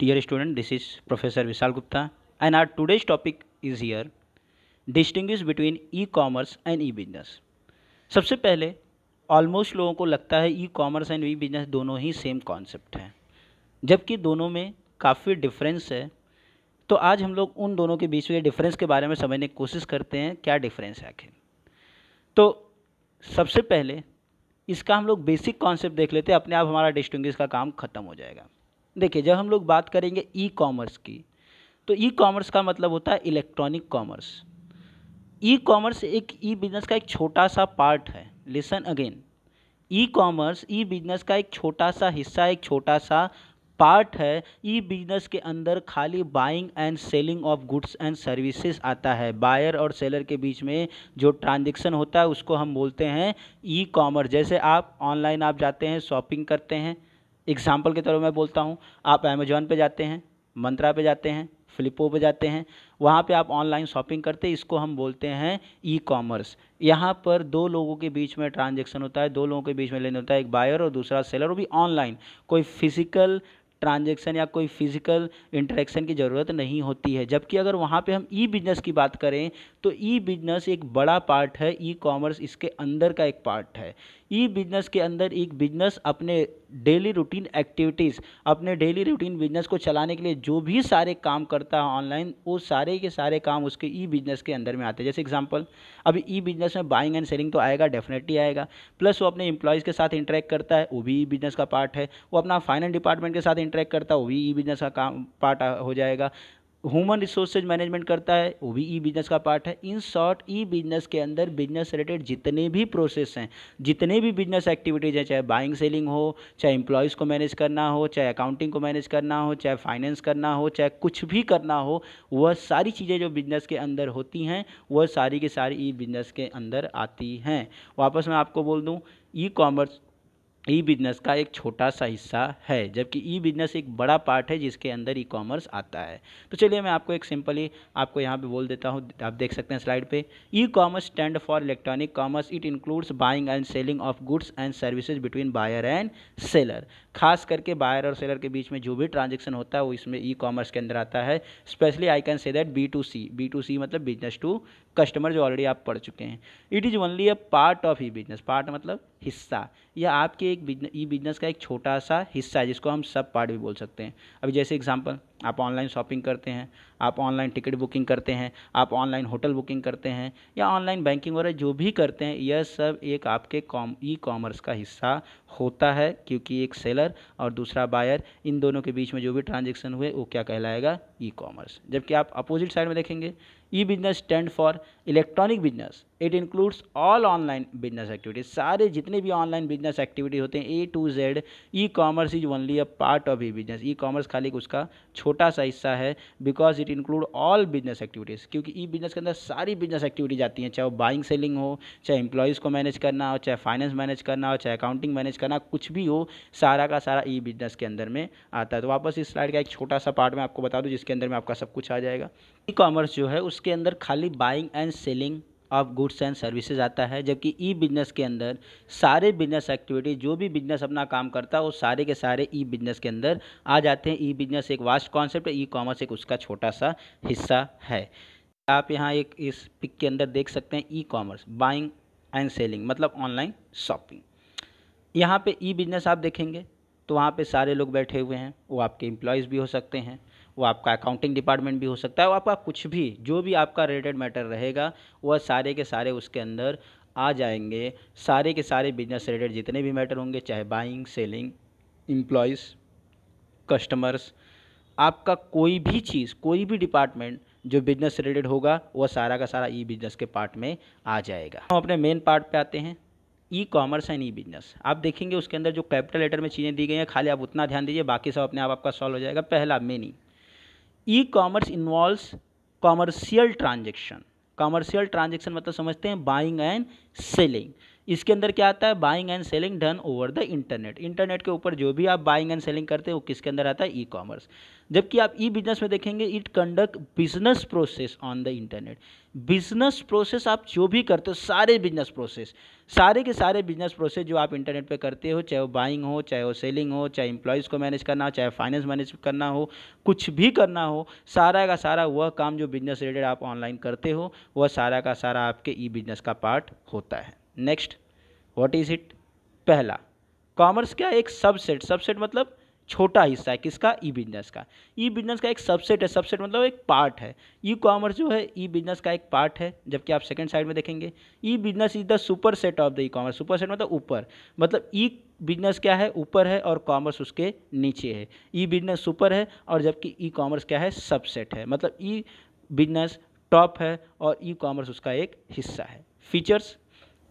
Dear student this is professor Vishal Gupta and our today's topic is here distinguish between e commerce and e business सबसे पहले almost लोगों को लगता है e commerce and e business दोनों ही सेम कॉन्सेप्ट हैं जबकि दोनों में काफ़ी डिफरेंस है तो आज हम लोग उन दोनों के बीच में डिफरेंस के बारे में समझने की कोशिश करते हैं क्या डिफरेंस है आखिर तो सबसे पहले इसका हम लोग बेसिक कॉन्सेप्ट देख लेते हैं अपने आप हमारा डिस्टिंग्विश का काम ख़त्म हो जाएगा देखिए जब हम लोग बात करेंगे ई कॉमर्स की तो ई कॉमर्स का मतलब होता है इलेक्ट्रॉनिक कॉमर्स ई कॉमर्स एक ई बिज़नेस का एक छोटा सा पार्ट है listen again e commerce e business का एक छोटा सा हिस्सा एक छोटा सा पार्ट है ई बिज़नेस के अंदर खाली buying and selling of goods and services आता है बायर और सेलर के बीच में जो ट्रांजेक्शन होता है उसको हम बोलते हैं ई कॉमर्स जैसे आप ऑनलाइन आप जाते हैं शॉपिंग करते हैं एग्ज़ाम्पल के तौर पर मैं बोलता हूँ आप अमेजोन पे जाते हैं मंत्रा पे जाते हैं फ्लिपो पे जाते हैं वहाँ पे आप ऑनलाइन शॉपिंग करते हैं इसको हम बोलते हैं ई कॉमर्स यहाँ पर दो लोगों के बीच में ट्रांजेक्शन होता है दो लोगों के बीच में लेने होता है एक बायर और दूसरा सेलर वो भी ऑनलाइन कोई फिजिकल ट्रांजेक्शन या कोई फिजिकल इंटरेक्शन की ज़रूरत नहीं होती है जबकि अगर वहाँ पे हम ई बिजनेस की बात करें तो ई बिजनेस एक बड़ा पार्ट है ई कॉमर्स इसके अंदर का एक पार्ट है ई बिजनेस के अंदर एक बिजनेस अपने डेली रूटीन एक्टिविटीज़ अपने डेली रूटीन बिजनेस को चलाने के लिए जो भी सारे काम करता है ऑनलाइन वो सारे के सारे काम उसके ई बिजनेस के अंदर में आते हैं जैसे एग्जांपल अभी ई बिजनेस में बाइंग एंड सेलिंग तो आएगा डेफिनेटली आएगा प्लस वो अपने इंप्लाइज के साथ इंटरेक्ट करता है वो भी ई बिजनेस का पार्ट है वो अपना फाइनेंस डिपार्टमेंट के साथ इंटरेक्ट करता है वो भी ई बिजनेस का काम पार्ट हो जाएगा ह्यूमन रिसोर्सेज मैनेजमेंट करता है वो भी ई बिजनेस का पार्ट है इन शॉर्ट ई बिजनेस के अंदर बिजनेस रिलेटेड जितने भी प्रोसेस हैं जितने भी बिजनेस एक्टिविटीज़ हैं चाहे बाइंग सेलिंग हो चाहे एम्प्लॉयज़ को मैनेज करना हो चाहे अकाउंटिंग को मैनेज करना हो चाहे फाइनेंस करना हो चाहे कुछ भी करना हो वह सारी चीज़ें जो बिजनेस के अंदर होती हैं वह सारी की सारी ई बिजनेस के अंदर आती हैं वापस मैं आपको बोल दूँ ई कॉमर्स ई बिज़नेस का एक छोटा सा हिस्सा है जबकि ई बिज़नेस एक बड़ा पार्ट है जिसके अंदर ई कॉमर्स आता है तो चलिए मैं आपको एक सिंपली आपको यहाँ पे बोल देता हूँ आप देख सकते हैं स्लाइड पे e commerce stand for electronic commerce it includes buying and selling of goods and services between buyer and seller खास करके बायर और सेलर के बीच में जो भी ट्रांजेक्शन होता है वो इसमें ई कॉमर्स के अंदर आता है specially I can say that B to C B to C मतलब बिजनेस टू कस्टमर जो ऑलरेडी आप पढ़ चुके हैं it is only a part of e business part मतलब हिस्सा यह आपके एक बिजनेस ई बिजनेस का एक छोटा सा हिस्सा है जिसको हम सब पार्ट भी बोल सकते हैं अभी जैसे एग्जांपल आप ऑनलाइन शॉपिंग करते हैं आप ऑनलाइन टिकट बुकिंग करते हैं आप ऑनलाइन होटल बुकिंग करते हैं या ऑनलाइन बैंकिंग वगैरह जो भी करते हैं यह सब एक आपके कॉम ई कॉमर्स का हिस्सा होता है क्योंकि एक सेलर और दूसरा बायर इन दोनों के बीच में जो भी ट्रांजेक्शन हुए वो क्या कहलाएगा ई कॉमर्स जबकि आप अपोजिट साइड में देखेंगे e business stand for electronic business it includes all online business activities सारे जितने भी ऑनलाइन बिजनेस एक्टिविटीज़ होते हैं A to Z e commerce is only a part of e business e commerce खाली उसका छोटा सा हिस्सा है because it include all business activities क्योंकि ई बिजनेस के अंदर सारी बिजनेस एक्टिविटीज आती हैं चाहे वो बाइंग सेलिंग हो चाहे एम्प्लॉयज़ को मैनेज करना हो चाहे फाइनेंस मैनेज करना हो चाहे अकाउंटिंग मैनेज करना कुछ भी हो सारा का सारा ई बिजनेस के अंदर में आता है तो वापस इस स्लाइड का एक छोटा सा पार्ट मैं आपको बता दूँ जिसके अंदर में आपका सब कुछ आ जाएगा ई कॉमर्स जो है उसके अंदर खाली buying and selling of goods and services आता है जबकि ई बिजनेस के अंदर सारे बिजनेस एक्टिविटी जो भी बिजनेस अपना काम करता है वो सारे के सारे ई बिजनेस के अंदर आ जाते हैं ई बिजनेस एक वास्ट कॉन्सेप्ट ई कॉमर्स एक उसका छोटा सा हिस्सा है आप यहाँ एक इस पिक के अंदर देख सकते हैं e commerce buying and selling मतलब ऑनलाइन शॉपिंग यहाँ पे ई बिजनेस आप देखेंगे तो वहाँ पे सारे लोग बैठे हुए हैं वो आपके एम्प्लॉयज़ भी हो सकते हैं वो आपका अकाउंटिंग डिपार्टमेंट भी हो सकता है वो आपका कुछ भी जो भी आपका रिलेटेड मैटर रहेगा वह सारे के सारे उसके अंदर आ जाएंगे सारे के सारे बिजनेस रिलेटेड जितने भी मैटर होंगे चाहे बाइंग सेलिंग एम्प्लॉयज़ कस्टमर्स आपका कोई भी चीज़ कोई भी डिपार्टमेंट जो बिजनेस रिलेटेड होगा वह सारा का सारा ई बिजनेस के पार्ट में आ जाएगा हम अपने मेन पार्ट पे आते हैं e commerce and e business आप देखेंगे उसके अंदर जो कैपिटल लेटर में चीज़ें दी गई हैं खाली आप उतना ध्यान दीजिए बाकी सब अपने आप आपका सॉल्व हो जाएगा पहला many e commerce involves commercial transaction commercial transaction मतलब समझते हैं बाइंग एंड सेलिंग इसके अंदर क्या आता है buying and selling done over the internet internet के ऊपर जो भी आप बाइंग एंड सेलिंग करते हैं वो किसके अंदर आता है ई कॉमर्स जबकि आप ई बिजनेस में देखेंगे it conduct business process on the internet business process आप जो भी करते हो सारे बिजनेस प्रोसेस सारे के सारे बिजनेस प्रोसेस जो आप इंटरनेट पे करते हो चाहे वो बाइंग हो चाहे वो सेलिंग हो चाहे इंप्लाइज को मैनेज करना हो चाहे फाइनेंस मैनेज करना हो कुछ भी करना हो सारा का सारा वह काम जो बिजनेस रिलेटेड आप ऑनलाइन करते हो वह सारा का सारा आपके ई बिजनेस का पार्ट होता है नेक्स्ट व्हाट इज़ इट पहला कॉमर्स क्या एक सबसेट सबसेट मतलब छोटा हिस्सा है किसका ई बिजनेस का ई बिजनेस का एक सबसेट है सबसेट मतलब एक पार्ट है ई कॉमर्स जो है ई बिजनेस का एक पार्ट है जबकि आप सेकंड साइड में देखेंगे e business is the superset of the e commerce superset मतलब ऊपर मतलब ई बिजनेस क्या है ऊपर है और कॉमर्स उसके नीचे है ई बिजनेस सुपर है और जबकि ई कॉमर्स क्या है सबसेट है मतलब ई बिजनेस टॉप है और ई कॉमर्स उसका एक हिस्सा है features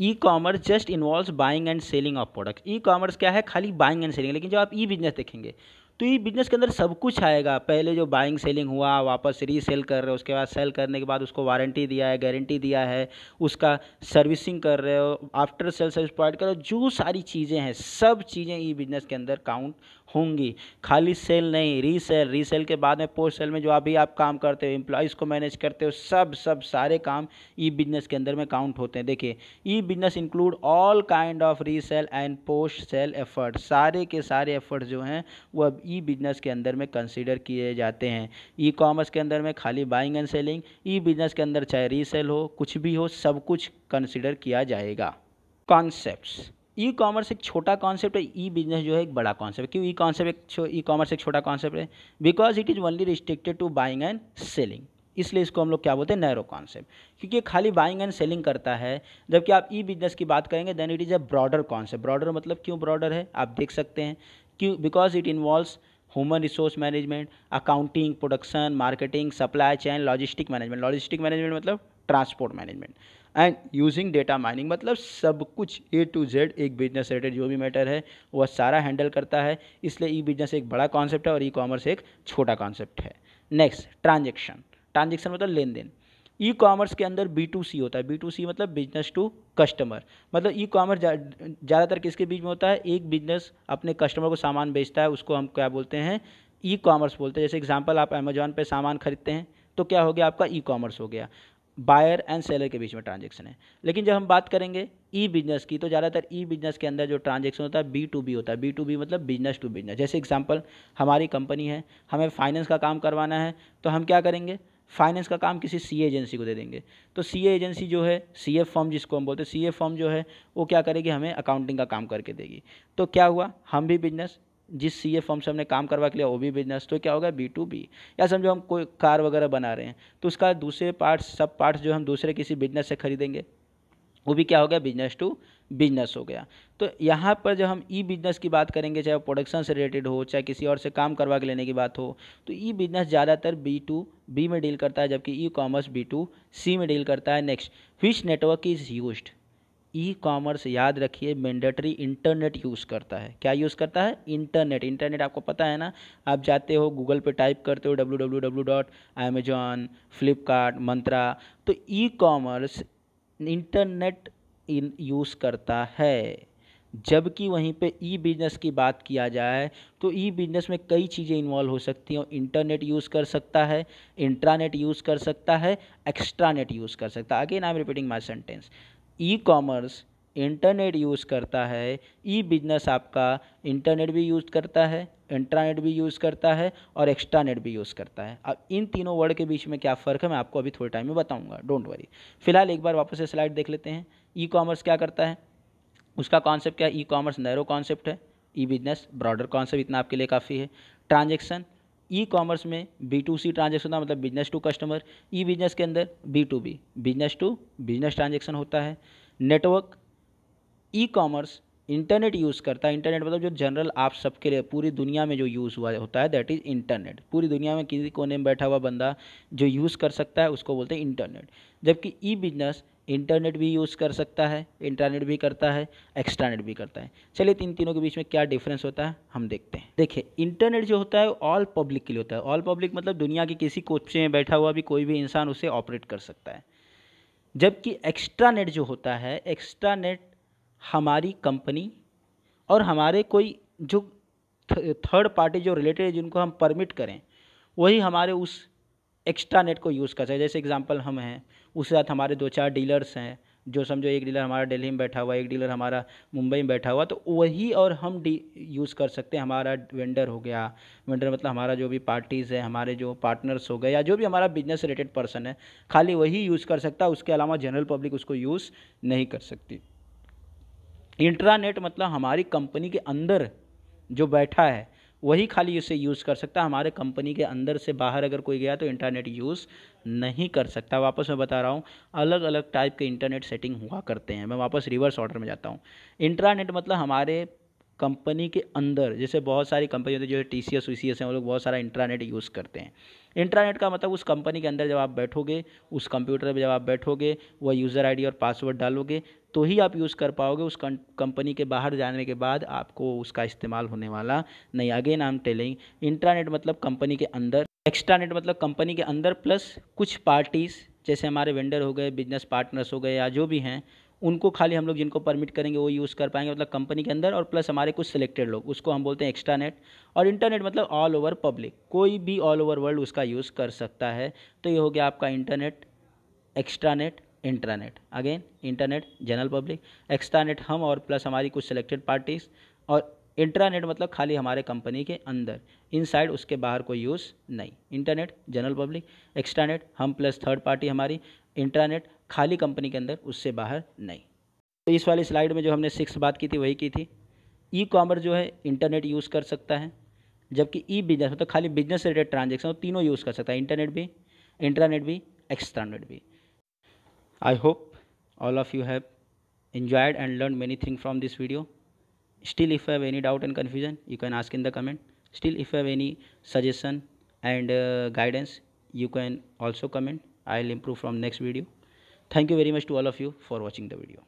e commerce just involves buying and selling of product e commerce क्या है खाली बाइंग एंड सेलिंग लेकिन जब आप ई बिजनेस देखेंगे तो ये बिज़नेस के अंदर सब कुछ आएगा पहले जो बाइंग सेलिंग हुआ वापस रीसेल कर रहे हो उसके बाद सेल करने के बाद उसको वारंटी दिया है गारंटी दिया है उसका सर्विसिंग कर रहे हो आफ्टर सेल सर्विस प्रोवाइड कर रहे हो जो सारी चीज़ें हैं सब चीज़ें ई बिज़नेस के अंदर काउंट होंगी खाली सेल नहीं रीसेल रीसेल के बाद में पोस्ट सेल में जो अभी आप काम करते हो एम्प्लॉयज़ को मैनेज करते हो सब सब सारे काम ई बिज़नेस के अंदर में काउंट होते हैं देखिए e business include all kind of resale and post sale effort सारे के सारे एफर्ट जो हैं वह ई बिजनेस के अंदर में कंसिडर किए जाते हैं ई कॉमर्स के अंदर में खाली buying and selling e business के अंदर चाहे रीसेल हो कुछ भी हो सब कुछ कंसिडर किया जाएगा कॉन्सेप्ट्स ई कॉमर्स एक छोटा कॉन्सेप्ट है ई बिजनेस जो है एक बड़ा कॉन्सेप्ट क्यों ई कॉन्सेप्ट एक ई कॉमर्स एक छोटा कॉन्सेप्ट है because it is only restricted to buying and selling इसलिए इसको हम लोग क्या बोलते हैं नैरो कॉन्सेप्ट क्योंकि खाली बाइंग एंड सेलिंग करता है जबकि आप ई बिजनेस की बात करेंगे then it is a broader concept broader मतलब क्यों ब्रॉडर है आप देख सकते हैं क्यों because it involves human resource management accounting production marketing supply chain logistic management logistic management मतलब transport management and using data mining मतलब सब कुछ ए टू जेड एक बिजनेस रिलेटेड जो भी मैटर है वह सारा हैंडल करता है इसलिए ई बिजनेस एक बड़ा कॉन्सेप्ट है और ई कॉमर्स एक छोटा कॉन्सेप्ट है नेक्स्ट ट्रांजेक्शन ट्रांजेक्शन मतलब लेन देन ई कॉमर्स के अंदर बी टू सी होता है बी टू सी मतलब बिजनेस टू कस्टमर मतलब ई कॉमर्स ज़्यादातर किसके बीच में होता है एक बिजनेस अपने कस्टमर को सामान बेचता है उसको हम क्या बोलते हैं ई कॉमर्स बोलते हैं जैसे एग्जाम्पल आप अमेजोन पर सामान खरीदते हैं तो क्या हो गया आपका ई कॉमर्स हो गया बायर एंड सेलर के बीच में ट्रांजेक्शन है लेकिन जब हम बात करेंगे ई बिजनेस की तो ज़्यादातर ई बिजनेस के अंदर जो ट्रांजेक्शन होता है बी टू बी होता है बी टू बी मतलब बिजनेस टू बिजनेस जैसे एग्जांपल हमारी कंपनी है हमें फाइनेंस का काम करवाना है तो हम क्या करेंगे फाइनेंस का काम किसी सी एजेंसी को दे देंगे तो सी एजेंसी जो है सी एफ फॉर्म जिसको हम बोलते हैं सी फॉर्म जो है वो क्या करेगी हमें अकाउंटिंग का काम करके देगी तो क्या हुआ हम भी बिजनेस जिस सी एफ फॉर्म से हमने काम करवा के लिया वो भी बिजनेस तो क्या होगा बी टू बी या समझो हम कोई कार वगैरह बना रहे हैं तो उसका दूसरे पार्ट्स सब पार्ट्स जो हम दूसरे किसी बिजनेस से खरीदेंगे वो भी क्या हो गया बिजनेस टू बिजनेस हो गया तो यहाँ पर जब हम ई बिजनेस की बात करेंगे चाहे वो प्रोडक्शन से रिलेटेड हो चाहे किसी और से काम करवा के लेने की बात हो तो ई बिजनेस ज़्यादातर बी टू बी में डील करता है जबकि e commerce B to C में डील करता है next which network is use e commerce याद रखिए मैंडेटरी इंटरनेट यूज़ करता है क्या यूज़ करता है इंटरनेट इंटरनेट आपको पता है ना आप जाते हो गूगल पे टाइप करते हो W W W dot Amazon Flipkart Myntra तो ई कॉमर्स इंटरनेट इन यूज़ करता है जबकि वहीं पे ई बिज़नेस की बात किया जाए तो ई बिज़नेस में कई चीज़ें इन्वॉल्व हो सकती हैं इंटरनेट यूज़ कर सकता है इंट्रानेट यूज़ कर सकता है एक्स्ट्रानेट यूज़ कर सकता है again I am repeating my sentence e commerce internet use करता है ई बिजनेस आपका इंटरनेट भी यूज़ करता है इंट्रानेट भी यूज़ करता है और एक्स्ट्रा नेट भी यूज़ करता है अब इन तीनों वर्ड के बीच में क्या फ़र्क है मैं आपको अभी थोड़े टाइम में बताऊंगा डोंट वरी फिलहाल एक बार वापस से स्लाइड देख लेते हैं ई कॉमर्स क्या करता है उसका कॉन्सेप्ट क्या है ई कॉमर्स नैरो कॉन्सेप्ट है ई बिजनेस ब्रॉडर कॉन्सेप्ट इतना आपके लिए काफ़ी है ट्रांजेक्शन ई कॉमर्स में बी टू सी ट्रांजेक्शन होता है मतलब business to customer e business के अंदर B to B business to business transaction होता है network e commerce internet use करता है इंटरनेट मतलब जो जनरल आप सबके लिए पूरी दुनिया में जो यूज़ हुआ होता है दैट इज़ इंटरनेट पूरी दुनिया में किसी कोने में बैठा हुआ बंदा जो यूज़ कर सकता है उसको बोलते हैं इंटरनेट जबकि ई बिजनेस इंटरनेट भी यूज़ कर सकता है इंटरनेट भी करता है एक्स्ट्रानेट भी करता है चलिए तीन तीनों के बीच में क्या डिफरेंस होता है हम देखते हैं देखिए इंटरनेट जो होता है ऑल पब्लिक के लिए होता है ऑल पब्लिक मतलब दुनिया के किसी कोचे में बैठा हुआ भी कोई भी इंसान उसे ऑपरेट कर सकता है जबकि एक्स्ट्रानेट जो होता है एक्स्ट्रानेट हमारी कंपनी और हमारे कोई जो थर्ड पार्टी जो रिलेटेड है जिनको हम परमिट करें वही हमारे उस एक्स्ट्रा नेट को यूज़ कर सकते जैसे एग्जांपल हम हैं उसके साथ हमारे दो चार डीलर्स हैं जो समझो एक डीलर हमारा दिल्ली में बैठा हुआ एक डीलर हमारा मुंबई में बैठा हुआ तो वही और हम डी यूज़ कर सकते हैं हमारा वेंडर हो गया वेंडर मतलब हमारा जो भी पार्टीज़ है हमारे जो पार्टनर्स हो गए या जो भी हमारा बिजनेस रिलेटेड पर्सन है खाली वही यूज़ कर सकता है उसके अलावा जनरल पब्लिक उसको यूज़ नहीं कर सकती इंट्रानेट मतलब हमारी कंपनी के अंदर जो बैठा है वही खाली उसे यूज़ कर सकता हमारे कंपनी के अंदर से बाहर अगर कोई गया तो इंटरनेट यूज़ नहीं कर सकता वापस मैं बता रहा हूँ अलग अलग टाइप के इंटरनेट सेटिंग हुआ करते हैं मैं वापस रिवर्स ऑर्डर में जाता हूँ इंटरनेट मतलब हमारे कंपनी के अंदर जैसे बहुत सारी कंपनी होती है जो T C S V C S हैं वो लोग बहुत सारा इंटरनेट यूज़ करते हैं इंटरनेट का मतलब उस कंपनी के अंदर जब आप बैठोगे उस कंप्यूटर पर जब आप बैठोगे वह यूज़र आईडी और पासवर्ड डालोगे तो ही आप यूज़ कर पाओगे उस कंपनी के बाहर जाने के बाद आपको उसका इस्तेमाल होने वाला नहीं again I am telling intranet मतलब कंपनी के अंदर एक्स्ट्रानेट मतलब कंपनी के अंदर प्लस कुछ पार्टीज़ जैसे हमारे वेंडर हो गए बिजनेस पार्टनर्स हो गए या जो भी हैं उनको खाली हम लोग जिनको परमिट करेंगे वो यूज़ कर पाएंगे मतलब कंपनी के अंदर और प्लस हमारे कुछ सिलेक्टेड लोग उसको हम बोलते हैं एक्स्ट्रा नेट और इंटरनेट मतलब ऑल ओवर पब्लिक कोई भी ऑल ओवर वर्ल्ड उसका यूज़ कर सकता है तो ये हो गया आपका internet extranet internet again internet general public extranet हम और प्लस हमारी कुछ सिलेक्टेड पार्टीज और इंटरनेट मतलब खाली हमारे कंपनी के अंदर इनसाइड उसके बाहर कोई यूज़ नहीं इंटरनेट जनरल पब्लिक एक्स्ट्रानेट हम प्लस थर्ड पार्टी हमारी इंटरनेट खाली कंपनी के अंदर उससे बाहर नहीं तो इस वाली स्लाइड में जो हमने सिक्स बात की थी वही की थी ई कॉमर्स जो है इंटरनेट यूज़ कर सकता है जबकि ई बिजनेस मतलब खाली बिजनेस रिलेटेड ट्रांजेक्शन तीनों यूज़ कर सकता है इंटरनेट भी इंटरनेट भी एक्स्ट्रानेट भी I hope all of you have enjoyed and learned many things from this video. Still if you have any doubt and confusion you can ask in the comment. Still if you have any suggestion and uh, guidance you can also comment. I'll improve from next video. Thank you very much to all of you for watching the video.